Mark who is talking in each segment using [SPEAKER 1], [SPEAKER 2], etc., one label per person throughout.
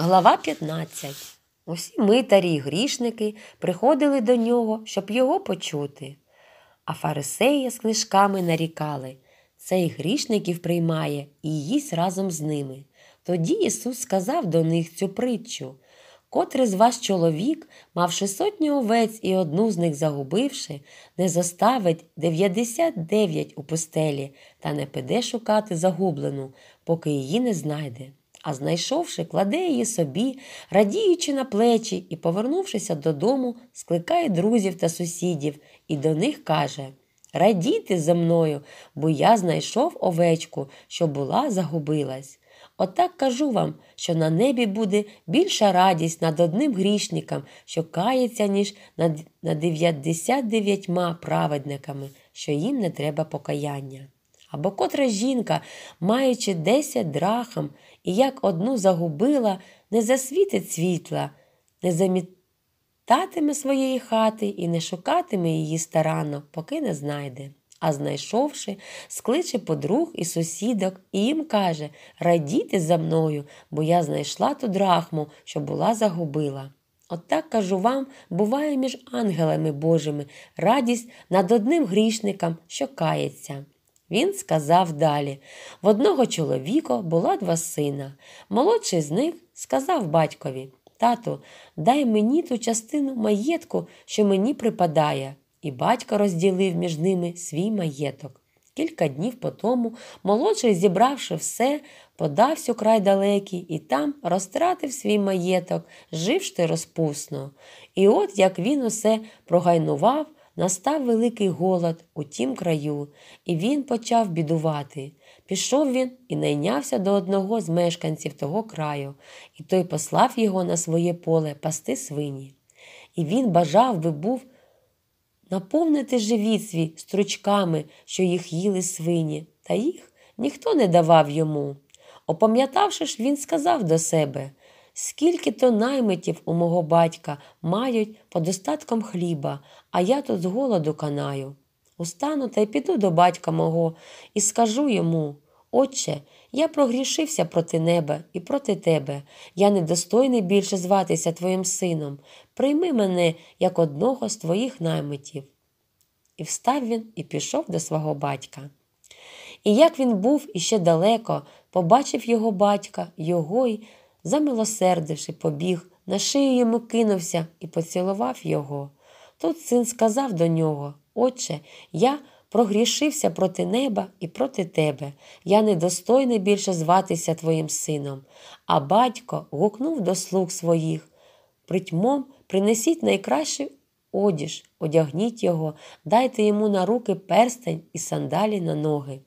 [SPEAKER 1] Глава 15. Усі митарі й грішники приходили до нього, щоб його почути. А фарисеї з книжками нарікали цей грішників приймає і їсть разом з ними. Тоді Ісус сказав до них цю притчу Котрий з вас чоловік, мавши сотню овець і одну з них загубивши, не заставить 99 у пустелі та не піде шукати загублену, поки її не знайде. А знайшовши, кладе її собі, радіючи на плечі і, повернувшися додому, скликає друзів та сусідів і до них каже Радійте за мною, бо я знайшов овечку, що була, загубилась. Отак кажу вам, що на небі буде більша радість над одним грішником, що кається, ніж над 99 праведниками, що їм не треба покаяння. Або котра жінка, маючи десять драхам і як одну загубила, не засвітить світла, не замітатиме своєї хати і не шукатиме її старанно, поки не знайде. А знайшовши, скличе подруг і сусідок і їм каже радіти за мною, бо я знайшла ту драхму, що була загубила. От так, кажу вам, буває між ангелами Божими радість над одним грішником, що кається. Він сказав далі в одного чоловіка була два сина. Молодший з них сказав батькові Тату, дай мені ту частину маєтку, що мені припадає. І батько розділив між ними свій маєток. Кілька днів потому молодший, зібравши все, подався у край далекий і там розтратив свій маєток, живши розпусно. І от як він усе прогайнував, Настав великий голод у тім краю, і він почав бідувати. Пішов він і найнявся до одного з мешканців того краю, і той послав його на своє поле пасти свині. І він бажав би був наповнити живіт свій стручками, що їх їли свині, та їх ніхто не давав йому. Опам'ятавши ж, він сказав до себе Скільки то наймитів у мого батька мають по достатком хліба, а я тут з голоду канаю. Устану та й піду до батька мого і скажу йому Отче, я прогрішився проти неба і проти тебе. Я не достойний більше зватися твоїм сином. Прийми мене як одного з твоїх наймитів. І встав він і пішов до свого батька. І як він був іще далеко, побачив його батька, його й замилосердивши, побіг, на шию йому кинувся і поцілував його. Тут син сказав до нього Отче, я прогрішився проти неба і проти тебе. Я недостойний більше зватися твоїм сином. А батько гукнув до слуг своїх. Притьмом принесіть найкращий одіж, одягніть його, дайте йому на руки перстень і сандалі на ноги.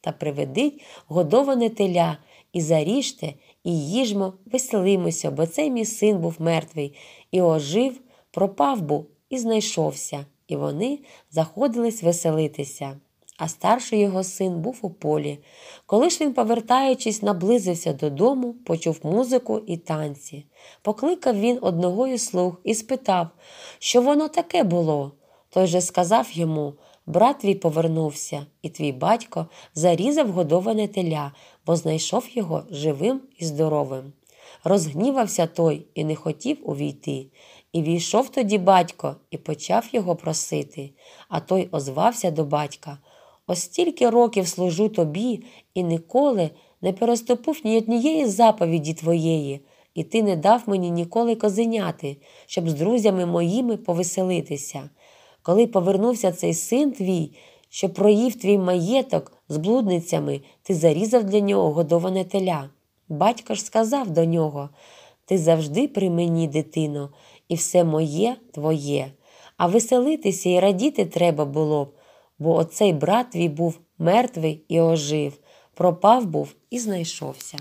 [SPEAKER 1] Та приведіть годоване теля і заріжте і їжмо, веселимося, бо цей мій син був мертвий, і ожив, пропав був і знайшовся, і вони заходились веселитися. А старший його син був у полі. Коли ж він, повертаючись, наблизився додому, почув музику і танці. Покликав він одного із слуг і спитав, що воно таке було. Той же сказав йому Брат твій повернувся, і твій батько зарізав годоване теля, бо знайшов його живим і здоровим. Розгнівався той і не хотів увійти. І війшов тоді батько і почав його просити, а той озвався до батька. Ось стільки років служу тобі і ніколи не переступив ні однієї заповіді твоєї, і ти не дав мені ніколи козеняти, щоб з друзями моїми повеселитися коли повернувся цей син твій, що проїв твій маєток з блудницями, ти зарізав для нього годоване теля. Батько ж сказав до нього Ти завжди при мені, дитино, і все моє твоє. А веселитися і радіти треба було б, бо оцей брат твій був мертвий і ожив, пропав був і знайшовся.